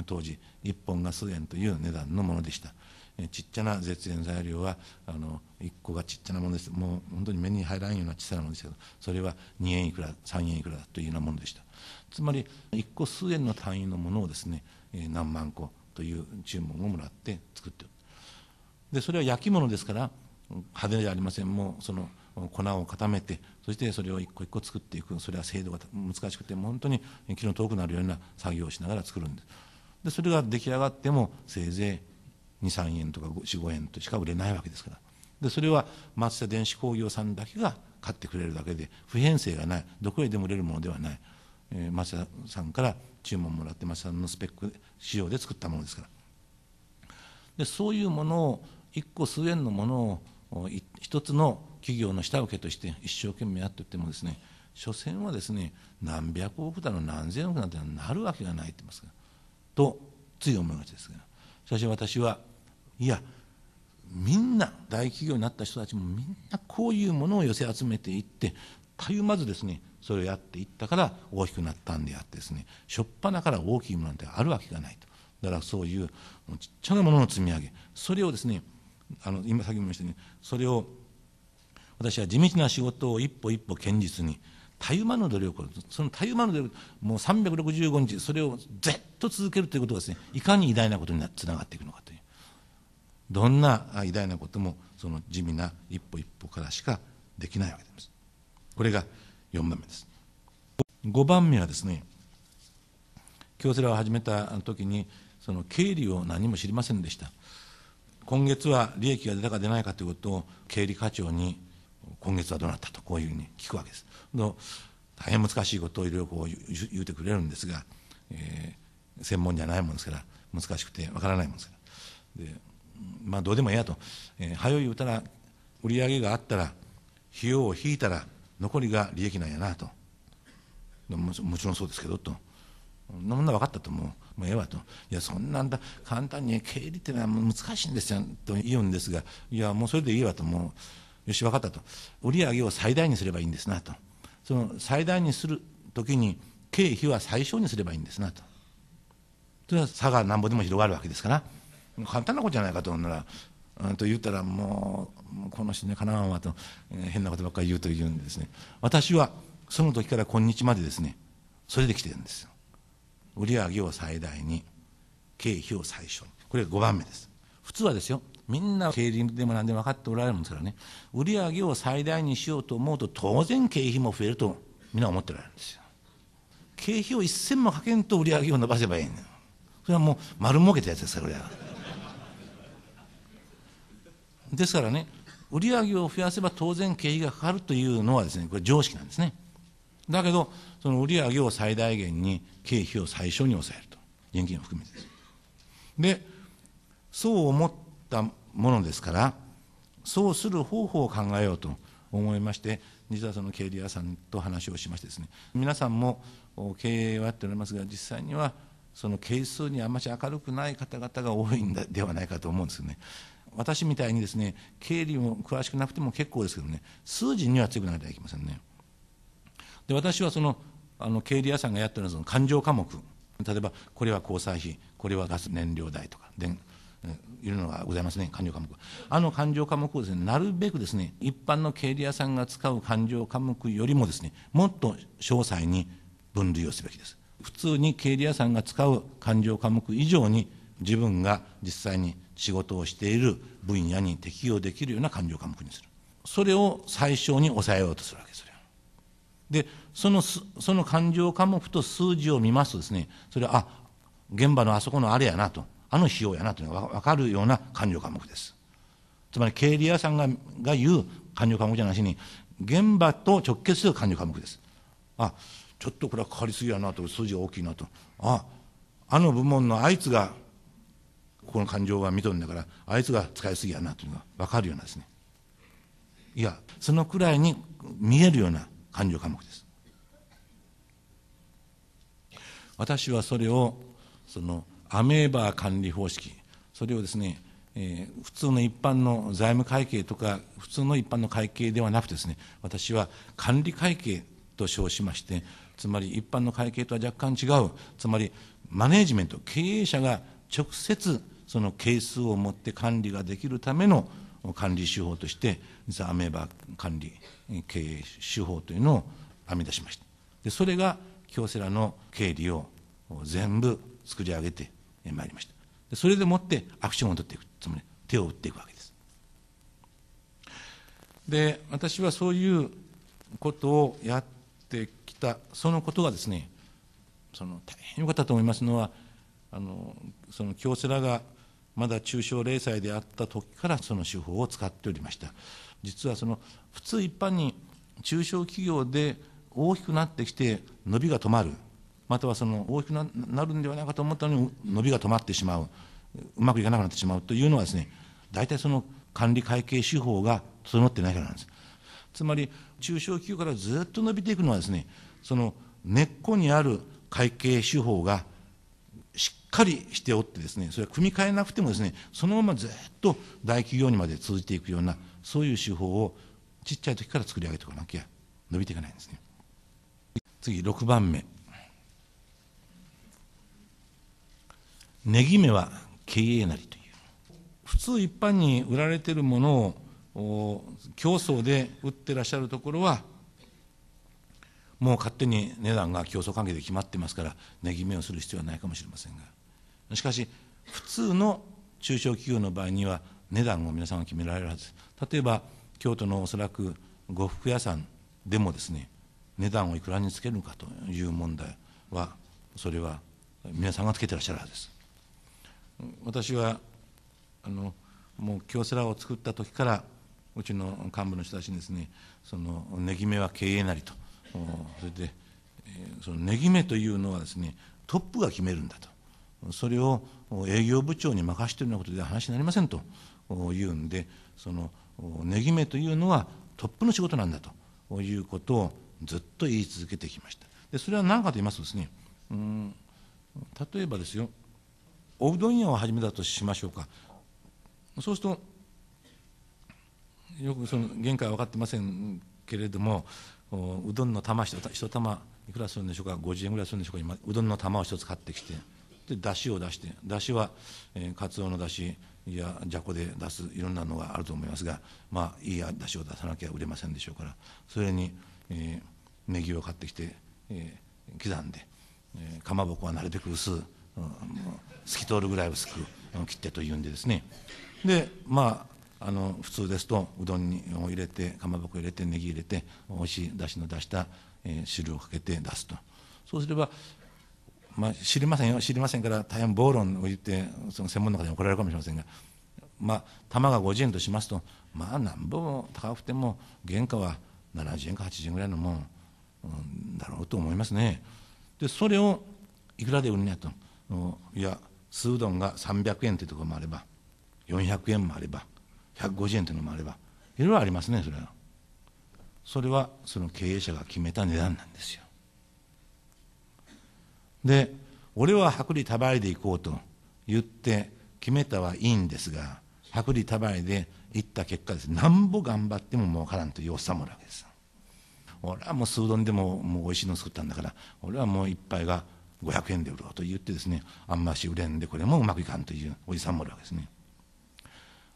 当時1本が数円という値段のものでした。ちっちゃな絶縁材料はあの1個がちっちゃなものですもう本当に目に入らんような小さなものですけどそれは2円いくら3円いくらというようなものでしたつまり1個数円の単位のものをですね何万個という注文をもらって作ってでそれは焼き物ですから派手じゃありませんもうその粉を固めてそしてそれを一個一個作っていくそれは精度が難しくてもう本当に気の遠くなるような作業をしながら作るんですでそれが出来上がってもせいぜい23円とか45円としか売れないわけですからでそれは松下電子工業さんだけが買ってくれるだけで普遍性がないどこへでも売れるものではない、えー、松下さんから注文もらって松下さんのスペック仕様で作ったものですからでそういうものを1個数円のものを1つの企業の下請けとして一生懸命やっていってもですね所詮はですね何百億だの何千億なんてなるわけがないって言いますからとつい思いがちですがしかし私はいやみんな大企業になった人たちもみんなこういうものを寄せ集めていってたゆまずですねそれをやっていったから大きくなったんであってですねしょっぱなから大きいものなんてあるわけがないとだからそういうちっちゃなものの積み上げそれをですねあの今先も言いましたねそれを私は地道な仕事を一歩一歩堅実にたゆまぬ努力そのたゆまぬ努力もう365日それをずっと続けるということがですねいかに偉大なことになつながっていくのかというどんな偉大なこともその地味な一歩一歩からしかできないわけですこれが4番目です5番目はですね京セラを始めた時にその経理を何も知りませんでした今月は利益が出たか出ないかということを経理課長に今月はどうなったとこういうふうに聞くわけですの大変難しいことをいろいろこう言うてくれるんですが、えー、専門じゃないもんですから難しくてわからないもんですからでまあどうでもええやと、えー、早い言うたら売り上げがあったら費用を引いたら残りが利益なんやなともちろんそうですけどと。そんなもんな分かったともうもうええわと「いやそんなんだ簡単に経理ってのは難しいんですよ」と言うんですが「いやもうそれでいいわ」ともう「よし分かった」と「売り上げを最大にすればいいんですな」と。その最大にするときに経費は最小にすればいいんですなと。それは差がなんぼでも広がるわけですから簡単なことじゃないかとなら、うん、と言ったらもうこの人ねかなわんわと、えー、変なことばっかり言うというんですね私はその時から今日までですねそれで来てるんですよ売上を最大に経費を最小にこれが5番目です普通はですよみんな経理でも何でも分かっておられるんですからね売上を最大にしようと思うと当然経費も増えるとみんな思っておられるんですよ経費を一銭もかけんと売上を伸ばせばいいのよそれはもう丸儲けたやつですからこれはですからね売上を増やせば当然経費がかかるというのはですねこれ常識なんですねだけどその売上を最大限に経費を最小に抑えると現金を含めてですでそう思っったものですからそうする方法を考えようと思いまして実はその経理屋さんと話をしましてですね皆さんも経営をやっておりますが実際にはその係数にあまり明るくない方々が多いんではないかと思うんですよね。私みたいにですね経理も詳しくなくても結構ですけどね数字には強くなきゃいけませんね。で私はそのあの経理屋さんがやってるのはその勘定科目例えばこれは交際費これはガス燃料代とか電いるのがございますね勘定科目あの勘定科目をですねなるべくですね一般の経理屋さんが使う勘定科目よりもですねもっと詳細に分類をすべきです普通に経理屋さんが使う勘定科目以上に自分が実際に仕事をしている分野に適用できるような勘定科目にするそれを最小に抑えようとするわけですでそのその勘定科目と数字を見ますとですねそれはあ現場のあそこのあれやなとあの費用やなというのが分かるような官僚科目です。つまり経理屋さんがが言う官僚科目じゃなしに、現場と直結する官僚科目です。あ、ちょっとこれはかかりすぎやなと、数字が大きいなと。あ、あの部門のあいつが、ここの感情は見とるんだから、あいつが使いすぎやなというのが分かるようなですね。いや、そのくらいに見えるような感情科目です。私はそれを、その、アメーバー管理方式、それをですね、えー、普通の一般の財務会計とか、普通の一般の会計ではなくてですね、私は管理会計と称しまして、つまり一般の会計とは若干違う、つまりマネージメント、経営者が直接その係数を持って管理ができるための管理手法として、実はアメーバー管理経営手法というのを編み出しました。でそれが京セラの経理を全部作り上げて参りました。それでもってアクションを取っていく、つまり手を打っていくわけです。で、私はそういうことをやってきた、そのことがですね、その大変良かったと思いますのは、あのその京セラがまだ中小零細であった時からその手法を使っておりました。実はその普通一般に中小企業で大きくなってきて伸びが止まるまたはその大きくなるんではないかと思ったのに伸びが止まってしまううまくいかなくなってしまうというのはですね大体その管理会計手法が整ってないからなんですつまり中小企業からずっと伸びていくのはですねその根っこにある会計手法がしっかりしておってですねそれは組み替えなくてもですねそのままずっと大企業にまで通じていくようなそういう手法をちっちゃい時から作り上げておかなきゃ伸びていかないんですね次6番目値決めは経営なりという普通一般に売られているものを競争で売ってらっしゃるところはもう勝手に値段が競争関係で決まってますから値決めをする必要はないかもしれませんがしかし普通の中小企業の場合には値段を皆さんが決められるはず例えば京都のおそらく呉服屋さんでもですね値段をいくらにつけるのかという問題はそれは皆さんがつけてらっしゃるはずです私はあのもう京セラを作った時からうちの幹部の人たちにですねそのねぎ目は経営なりとそれでそのねぎ目というのはですねトップが決めるんだとそれを営業部長に任しているようなことでは話になりませんというんでそのねぎ目というのはトップの仕事なんだということをずっと言い続けてきましたでそれは何かと言いますとですねうん例えばですよおうどん屋を始めたとしましょうかそうするとよくその限界は分かってませんけれどもうどんの玉一玉いくらするんでしょうか50円ぐらいするんでしょうか今うどんの玉を一つ買ってきてでだしを出してだしは、えー、かつおのだしいやじゃこで出すいろんなのがあると思いますがまあいいだしを出さなきゃ売れませんでしょうからそれに、えー、ネギを買ってきて、えー、刻んで、えー、かまぼこはなるべく薄透き通るぐらい薄く切ってというんでですねでまああの普通ですとうどんを入れてかまぼこ入れてねぎ入れて美味しいだしの出した、汁をかけて出すとそうすれば、まあ、知りませんよ知りませんから大変暴論を言ってその専門の方に怒られるかもしれませんがまあ玉が50円としますとまあなんぼ高くても原価は70円か80円ぐらいのもん、うん、だろうと思いますねでそれをいくらで売るんやといや酢うどんが300円っていうところもあれば400円もあれば150円というのもあればいろいろありますねそれはそれはその経営者が決めた値段なんですよで俺は薄利多売で行こうと言って決めたはいいんですが薄利多売で行った結果ですなんぼ頑張っても儲からんというおっさもいるわけです俺はもう数丼でももう美味しいの作ったんだから俺はもう一杯が500円で売ろうと言ってですねあんまし売れんでこれもうまくいかんというおじさんもおるわけですね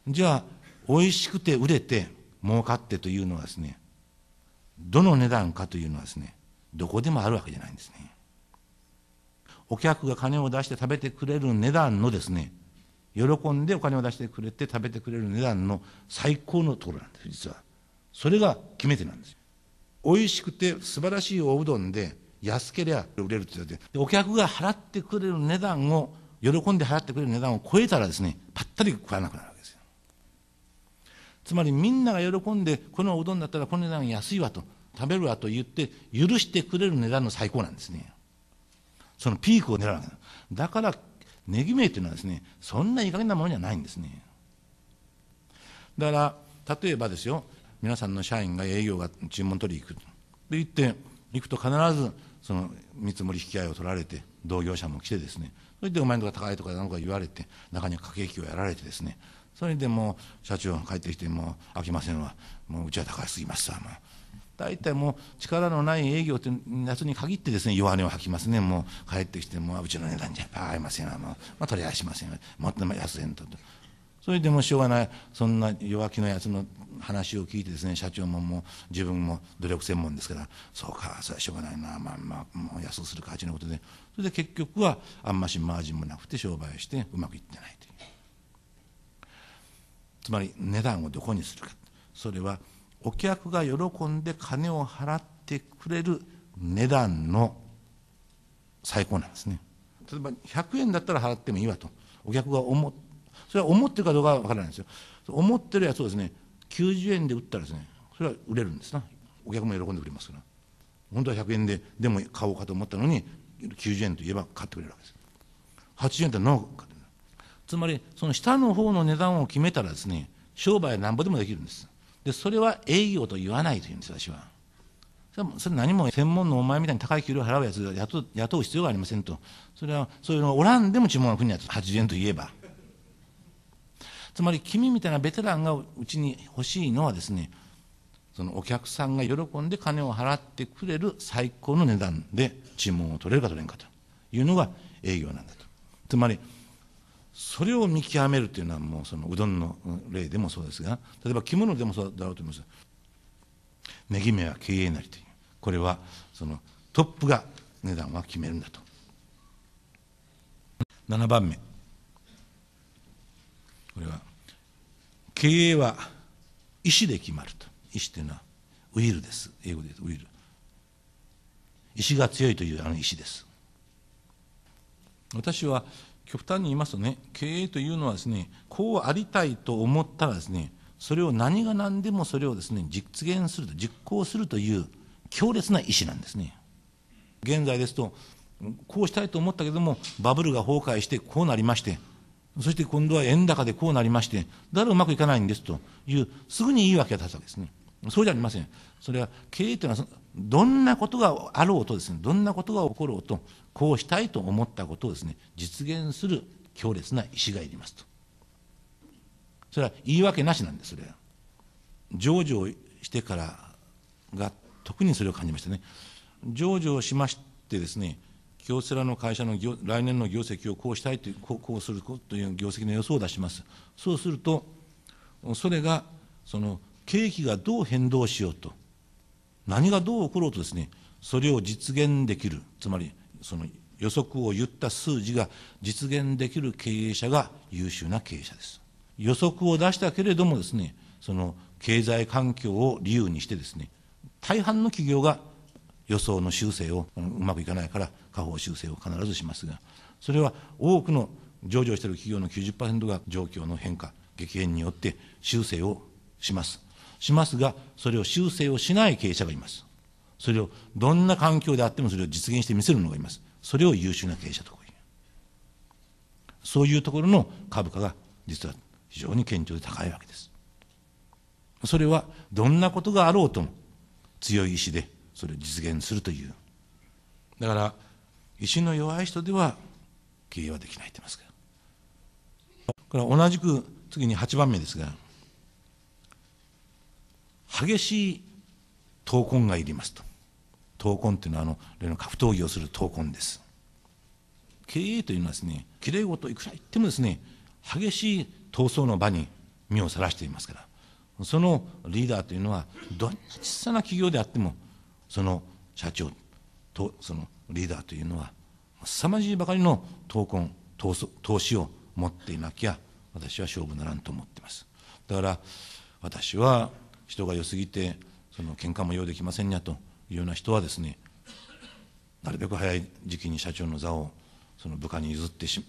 じゃあ美味しくて売れて儲かってというのはですねどの値段かというのはですねどこでもあるわけじゃないんですねお客が金を出して食べてくれる値段のですね喜んでお金を出してくれて食べてくれる値段の最高のところなんです実はそれが決め手なんです美味しくて素晴らしいおうどんで安けりゃ売れるって言てお客が払ってくれる値段を喜んで払ってくれる値段を超えたらですねぱったり食わなくなるわけですよつまりみんなが喜んでこのうどんだったらこの値段安いわと食べるわと言って許してくれる値段の最高なんですねそのピークを狙うわけだからネギ名というのはですねそんないい加減なものじゃないんですねだから例えばですよ皆さんの社員が営業が注文取り行くと言って行くと必ずその見積もり引き合いを取られて同業者も来てですねそれでお前のが高いとかなんか言われて中には駆け引きをやられてですねそれでもう社長が帰ってきてもう飽きませんわもううちは高すぎますわもう大体もう力のない営業って夏に限ってですね弱音を吐きますねもう帰ってきてもううちの値段じゃ合いませんわもう、まあ、取り合いしませんわもっと安いのとそれでもしょうがないそんな弱気のやつの話を聞いてですね社長ももう自分も努力専門ですからそうかそれはしょうがないなまあまあもう安くするかあちのことでそれで結局はあんましマージンもなくて商売をしてうまくいってないというつまり値段をどこにするかそれはお客が喜んで金を払ってくれる値段の最高なんですね例えば100円だったら払ってもいいわとお客が思ってそれは思ってるかどうかは分からないんですよ思ってるやつをですね90円で売ったらですねそれは売れるんですなお客も喜んで売れますから本当は100円ででも買おうかと思ったのに90円といえば買ってくれるわけです80円って何かつまりその下の方の値段を決めたらですね商売はなんぼでもできるんですでそれは営業と言わないというんです私はそれ何も専門のお前みたいに高い給料払うやつ雇う必要がありませんとそれはそういうのがおらんでも注文が来るやつ80円といえばつまり君みたいなベテランがうちに欲しいのはですねそのお客さんが喜んで金を払ってくれる最高の値段で注文を取れるか取れんかというのが営業なんだとつまりそれを見極めるというのはもうそのうどんの例でもそうですが例えば着物でもそうだろうと思いますねぎ目は経営なりというこれはそのトップが値段は決めるんだと7番目これは経営は意思で決まると意思というのはウィルです英語で言うとウィル意思が強いというあの意思です私は極端に言いますとね経営というのはですねこうありたいと思ったらですねそれを何が何でもそれをですね実現すると実行するという強烈な意思なんですね現在ですとこうしたいと思ったけどもバブルが崩壊してこうなりましてそして今度は円高でこうなりまして、だからうまくいかないんですという、すぐに言い訳が立つわけですね。そうじゃありません。それは経営というのは、どんなことがあろうとですね、どんなことが起ころうと、こうしたいと思ったことをですね、実現する強烈な意志がいりますと。それは言い訳なしなんです、それは。上場してからが特にそれを感じましたね。上場しましてですね、京セラの会社の来年の業績をこうしたいという、こうこうするという業績の予想を出します。そうすると、それが、その、景気がどう変動しようと、何がどう起ころうとですね、それを実現できる、つまり、その予測を言った数字が実現できる経営者が優秀な経営者です。予測を出したけれどもですね、その経済環境を理由にしてですね、大半の企業が予想の修正をうまくいかないから下方修正を必ずしますがそれは多くの上場している企業の90%が状況の変化激変によって修正をしますしますがそれを修正をしない経営者がいますそれをどんな環境であってもそれを実現してみせるのがいますそれを優秀な経営者とこういうそういうところの株価が実は非常に堅調で高いわけですそれはどんなことがあろうとも強い意志でそれを実現するというだから意志の弱い人では経営はできないと言いますからこれは同じく次に8番目ですが激しい闘魂がいりますと闘魂というのはあの例の格闘技をする闘魂です経営というのはですねきれい事いくら言ってもですね激しい闘争の場に身をさらしていますからそのリーダーというのはどんな小さな企業であってもその社長とそのリーダーというのは凄まじいばかりの闘魂投資を持っていなきゃ私は勝負ならんと思ってますだから私は人が良すぎてその喧嘩も用できませんやというような人はですねなるべく早い時期に社長の座をその部下に譲ってし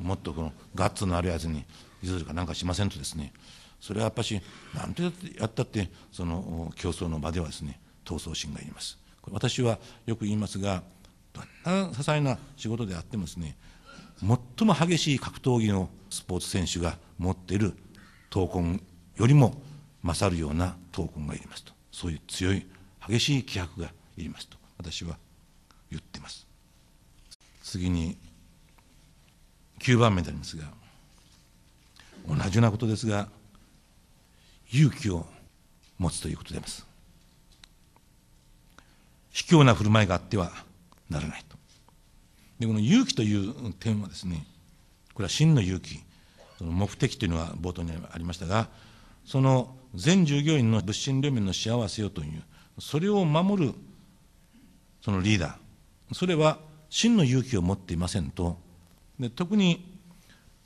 もっとこのガッツのあるやつに譲るかなんかしませんとですねそれはやっぱし何とやったってその競争の場ではですね闘争心がいります私はよく言いますがどんな些細な仕事であってもですね最も激しい格闘技のスポーツ選手が持っている闘魂よりも勝るような闘魂がいりますとそういう強い激しい気迫がいりますと私は言ってます次に9番目でありますが同じようなことですが勇気を持つということであります卑怯な振る舞いがあってはならないと。で、この勇気という点はですね、これは真の勇気、その目的というのが冒頭にありましたが、その全従業員の物心両面の幸せをという、それを守るそのリーダー、それは真の勇気を持っていませんと、で特に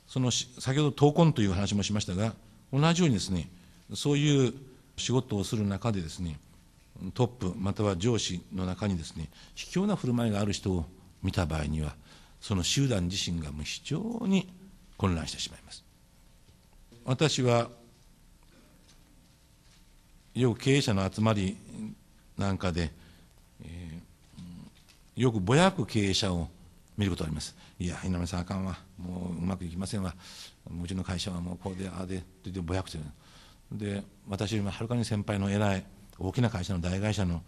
その先ほど闘魂という話もしましたが、同じようにですね、そういう仕事をする中でですね、トップまたは上司の中にですね卑怯な振る舞いがある人を見た場合にはその集団自身がもう非常に混乱してしまいます私はよく経営者の集まりなんかで、えー、よくぼやく経営者を見ることがありますいや稲見さんあかんわもううまくいきませんわうちの会社はもうこうでああでってぼやくてで私よりもはるかに先輩の偉い大きな会社の大会社の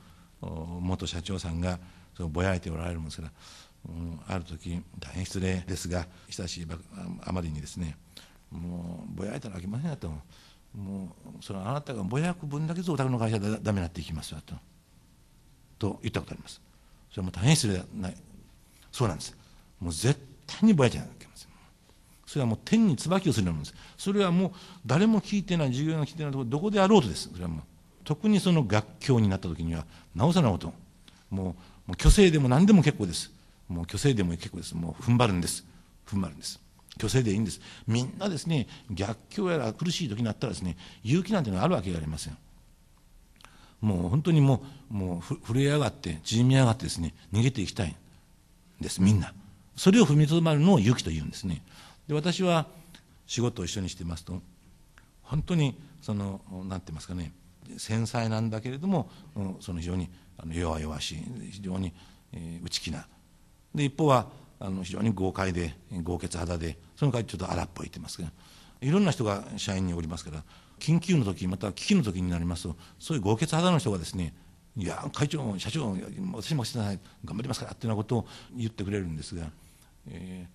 元社長さんがそのぼやいておられるもんですから、うん、ある時大変失礼ですが久しいあまりにですねもうぼやいたらあきませんやともうそのあなたがぼやく分だけぞお宅の会社はだめになっていきますよとと言ったことありますそれも大変失礼ないそうなんですもう絶対にぼやいちゃいけませんそれはもう天に椿をするようなものですそれはもう誰も聞いてない従業員が聞いてないところどこであろうとですそれはもう特にその学教になった時にはなおさらのこともう虚勢でも何でも結構ですもう虚勢でも結構ですもう踏ん張るんです踏ん張るんです虚勢でいいんですみんなですね逆境やら苦しい時になったらですね勇気なんていうのはあるわけがありませんもう本当にもうもう震え上がって縮み上がってですね逃げていきたいんですみんなそれを踏みとどまるのを勇気というんですねで私は仕事を一緒にしてますと本当にその何て言いますかね繊細なんだけれども、うん、その非常にあの弱々しい非常に、内気なで一方はあの非常に豪快で豪傑肌でその代わりちょっと荒っぽいってますけどいろんな人が社員におりますから緊急の時また危機の時になりますとそういう豪傑肌の人がですねいや会長社長私もしてない頑張りますからっていうようなことを言ってくれるんですが、え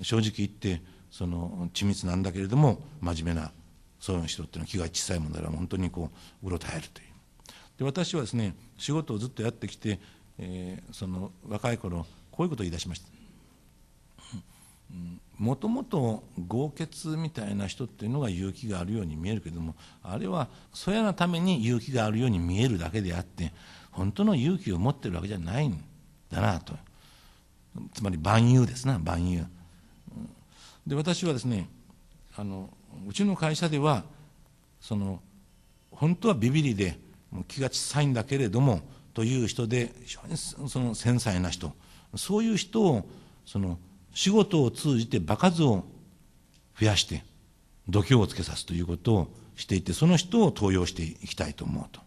ー、正直言ってその緻密なんだけれども真面目なそういう人っていうのは気が小さいもんだから本当にこううろたえるというで私はですね仕事をずっとやってきて、えー、その若い頃こういうことを言い出しました。もともと豪傑みたいな人っていうのが勇気があるように見えるけどもあれはそやなために勇気があるように見えるだけであって本当の勇気を持ってるわけじゃないんだなとつまり万有ですな万有で私はですねあのうちの会社ではその本当はビビりで気が小さいんだけれどもという人で非常にその繊細な人そういう人をその仕事を通じて場数を増やして度胸をつけさすということをしていてその人を登用していきたいと思うと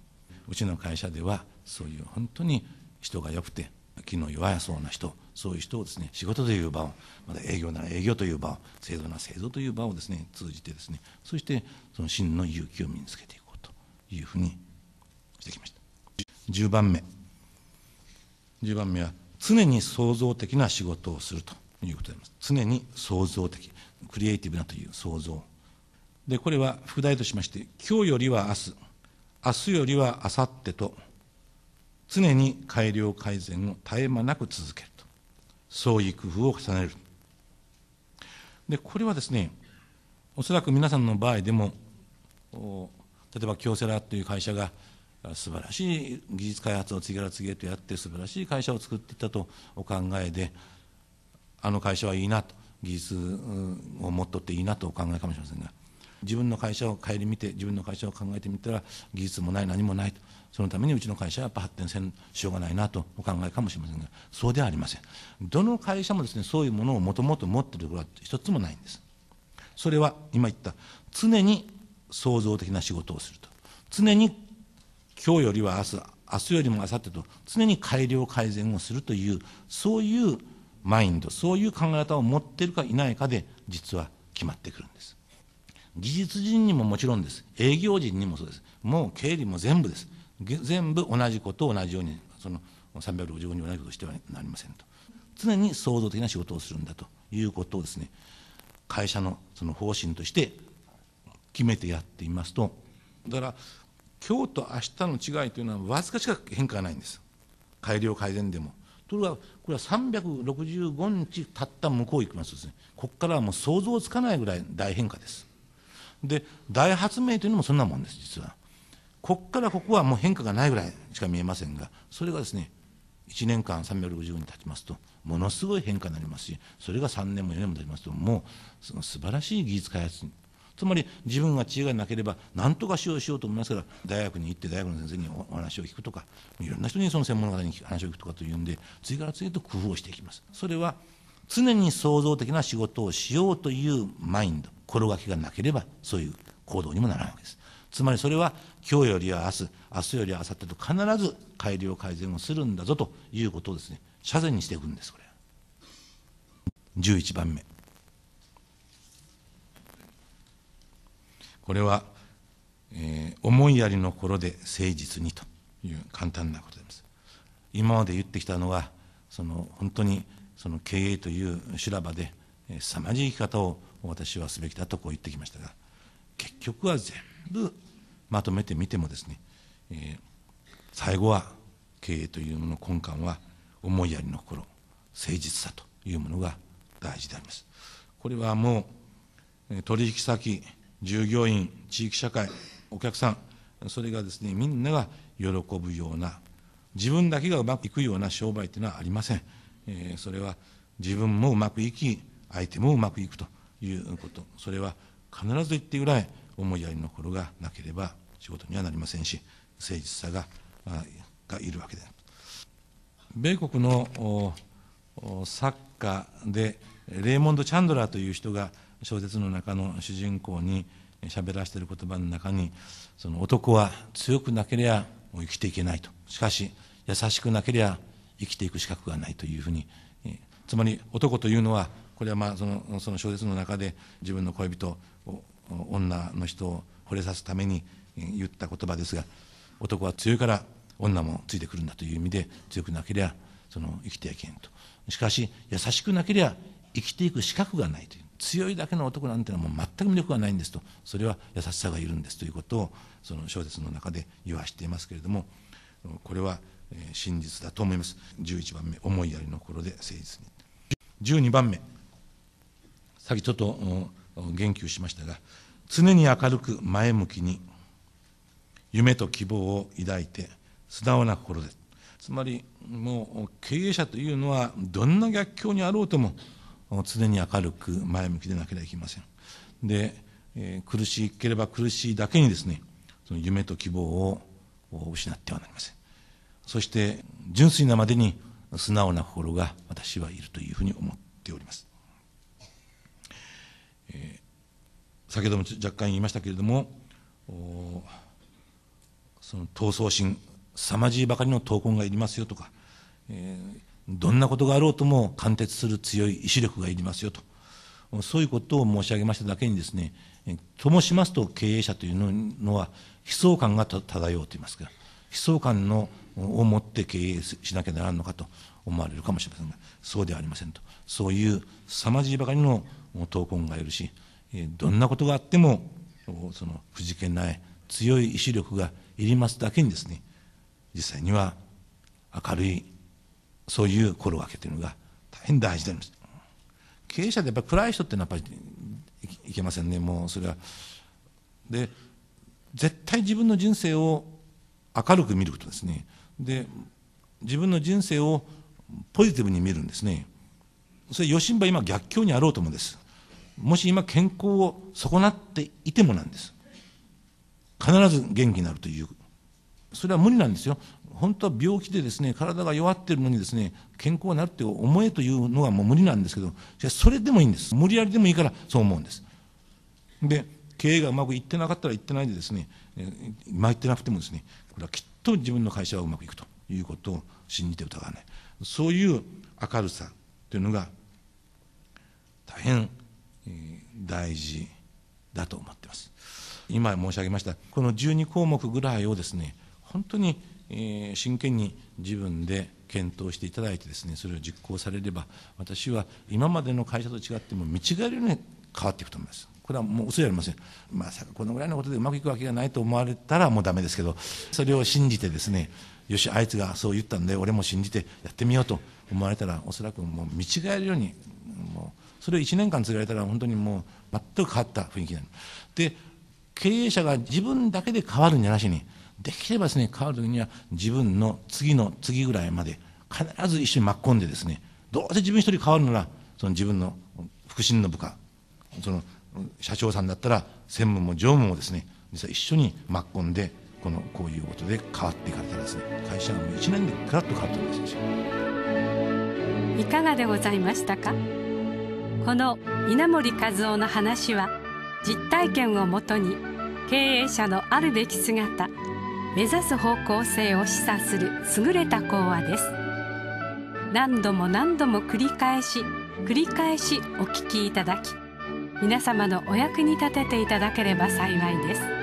うちの会社ではそういう本当に人が良くて気の弱そうな人そういう人をですね仕事という場をまた営業なら営業という場を制度なら制度という場をですね通じてですねそしてその真の勇気を身につけていこうというふうにしてきました10番目10番目は常に創造的な仕事をするということであります常に創造的クリエイティブなという創造でこれは副題としまして今日よりは明日明日よりは明後日と常に改良改善を絶え間なく続ける創意工夫を重ねる。で、これはですね、おそらく皆さんの場合でも、例えば京セラという会社が素晴らしい技術開発を次から次へとやって素晴らしい会社を作っていったとお考えであの会社はいいなと技術を持っとっていいなとお考えかもしれませんが自分の会社を顧みて自分の会社を考えてみたら技術もない何もないとそのためにうちの会社はやっぱ発展せんしようがないなとお考えかもしれませんがそうではありませんどの会社もですねそういうものをもともと持っているところは一つもないんですそれは今言った常に創造的な仕事をすると常に今日よりは明日明日よりも明後日と常に改良改善をするというそういうマインドそういう考え方を持っているかいないかで実は決まってくるんです技術人にももちろんです営業人にもそうですもう経理も全部です全部同じことを同じようにその365人同じことをしてはなりませんと常に創造的な仕事をするんだということをですね会社のその方針として決めてやっていますとだから今日と明日の違いというのはわずかしか変化がないんです改良改善でもところがこれは365日たった向こう行きますとですねここからはもう想像つかないぐらい大変化ですで大発明というのもそんなもんです実はここからここはもう変化がないぐらいしか見えませんがそれがですね1年間365に経ちますとものすごい変化になりますしそれが3年も4年も経ちますともうその素晴らしい技術開発につまり自分が知恵がなければ何とか使用しようと思いますから大学に行って大学の先生にお話を聞くとかいろんな人にその専門の方に話を聞くとかというんで次から次へと工夫をしていきます。それは常に創造的な仕事をしようというマインド、心がけがなければ、そういう行動にもならないわけです。つまりそれは、今日よりは明日、明日よりは明後日と必ず改良改善をするんだぞということをですね、社善にしていくんです、これ。11番目。これは、えー、思いやりの頃で誠実にという簡単なことです。今まで言ってきたのは、その本当にその経営という修羅場で凄まじい生き方を私はすべきだとこう言ってきましたが結局は全部まとめてみてもですね、えー、最後は経営というものの根幹は思いやりの心誠実さというものが大事でありますこれはもう取引先従業員地域社会お客さんそれがですねみんなが喜ぶような自分だけがうまくいくような商売というのはありません。えー、それは自分もうまくいき相手もうまくいくということそれは必ず言ってぐらい思いやりの心がなければ仕事にはなりませんし誠実さががいるわけで米国の作家でレーモンド・チャンドラーという人が小説の中の主人公に喋らせている言葉の中にその男は強くなければ生きていけないとしかし優しくなければ生きていく資格がないというふうに、えつまり男というのはこれはまあそのその小説の中で自分の恋人を女の人を惚れさすために言った言葉ですが男は強いから女もついてくるんだという意味で強くなければその生きてはいけんとしかし優しくなければ生きていく資格がないという強いだけの男なんてのはもう全く魅力がないんですとそれは優しさがいるんですということをその小説の中で言わしていますけれども。これは真実だと思います。11番目、思いやりの心で誠実に。12番目、先ちょっと言及しましたが、常に明るく前向きに、夢と希望を抱いて、素直な心で。つまり、もう経営者というのは、どんな逆境にあろうとも、常に明るく前向きでなければいけません。で、えー、苦しければ苦しいだけにですね、その夢と希望をを失ってはなりませんそして純粋なまでに素直な心が私はいるというふうに思っております、えー、先ほども若干言いましたけれどもその闘争心凄まじいばかりの闘魂がいりますよとか、えー、どんなことがあろうとも貫徹する強い意志力がいりますよとそういうことを申し上げましただけにですねともしますと経営者というのは悲壮感が漂うといいますか悲壮感のを持って経営しなきゃならんのかと思われるかもしれませんがそうではありませんとそういう凄まじいばかりの闘魂がいるしどんなことがあってもそのくじけない強い意志力がいりますだけにですね実際には明るいそういう心がけというのが大変大事であります経営者でやっぱり暗い人っていうのはやっぱりいけませんねもうそれはで絶対自分の人生を明るく見ることですねで自分の人生をポジティブに見るんですねそれ余震は今逆境にあろうと思うんですもし今健康を損なっていてもなんです必ず元気になるというそれは無理なんですよ本当は病気でですね体が弱っているのにですね健康になるって思えというのがもう無理なんですけどそれでもいいんです無理やりでもいいからそう思うんですで経営がうまくいってなかったらいってないでですね、まいってなくてもですね、これはきっと自分の会社はうまくいくということを信じて疑わない。そういう明るさというのが大変大事だと思ってます。今申し上げました、この12項目ぐらいをですね、本当に真剣に自分で検討していただいてですね、それを実行されれば、私は今までの会社と違っても見違えるように変わっていくと思います。これはもう嘘じゃありませんまさかこのぐらいのことでうまくいくわけがないと思われたらもうだめですけどそれを信じてですねよしあいつがそう言ったんで俺も信じてやってみようと思われたらおそらくもう見違えるようにもうそれを1年間つられたら本当にもう全く変わった雰囲気になる。で経営者が自分だけで変わるんじゃなしにできればですね変わる時には自分の次の次ぐらいまで必ず一緒に巻き込んでですねどうせ自分一人変わるならその自分の腹心の部下その社長さんだったら専務も常務もですね実は一緒に巻き込んでこのこういうことで変わっていかれたですね会社がもう1年でガラッと変わったんですいかがでございましたかこの稲盛和夫の話は実体験をもとに経営者のあるべき姿目指す方向性を示唆する優れた講話です何度も何度も繰り返し繰り返しお聞きいただき皆様のお役に立てていただければ幸いです